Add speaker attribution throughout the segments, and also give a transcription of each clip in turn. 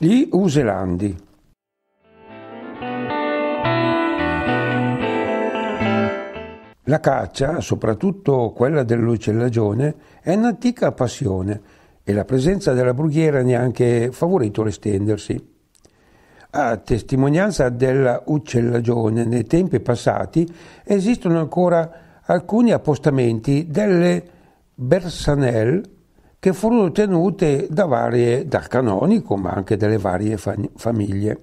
Speaker 1: gli uselandi. La caccia, soprattutto quella dell'uccellagione, è un'antica passione e la presenza della brughiera ne ha anche favorito l'estendersi. A testimonianza della uccellagione nei tempi passati esistono ancora alcuni appostamenti delle bersanelle che furono tenute da varie, da canonico, ma anche dalle varie famiglie.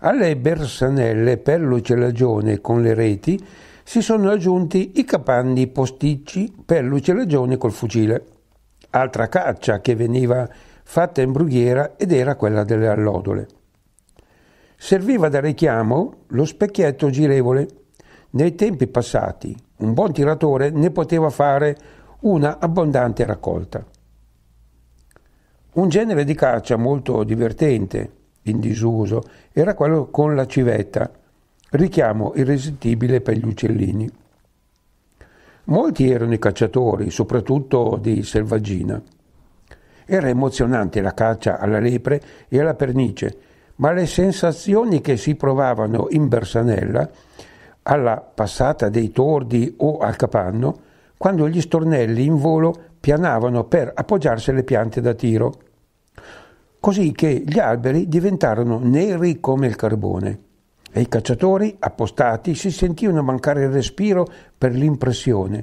Speaker 1: Alle bersanelle per l'ucellagione con le reti si sono aggiunti i capanni posticci per l'ucellagione col fucile, altra caccia che veniva fatta in brughiera ed era quella delle allodole. Serviva da richiamo lo specchietto girevole. Nei tempi passati un buon tiratore ne poteva fare una abbondante raccolta. Un genere di caccia molto divertente, in disuso, era quello con la civetta, richiamo irresistibile per gli uccellini. Molti erano i cacciatori, soprattutto di selvaggina. Era emozionante la caccia alla lepre e alla pernice, ma le sensazioni che si provavano in Bersanella, alla passata dei tordi o al capanno, quando gli stornelli in volo pianavano per appoggiarsi alle piante da tiro, così che gli alberi diventarono neri come il carbone e i cacciatori, appostati, si sentivano mancare il respiro per l'impressione.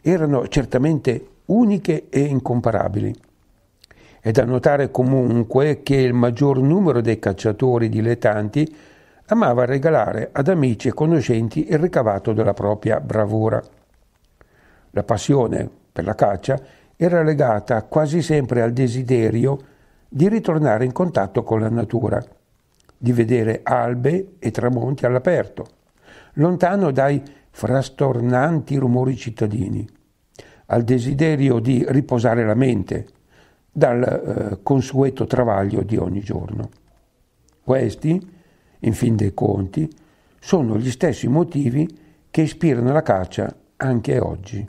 Speaker 1: Erano certamente uniche e incomparabili. È da notare comunque che il maggior numero dei cacciatori dilettanti amava regalare ad amici e conoscenti il ricavato della propria bravura. La passione per la caccia era legata quasi sempre al desiderio di ritornare in contatto con la natura, di vedere albe e tramonti all'aperto, lontano dai frastornanti rumori cittadini, al desiderio di riposare la mente dal eh, consueto travaglio di ogni giorno. Questi, in fin dei conti, sono gli stessi motivi che ispirano la caccia anche oggi.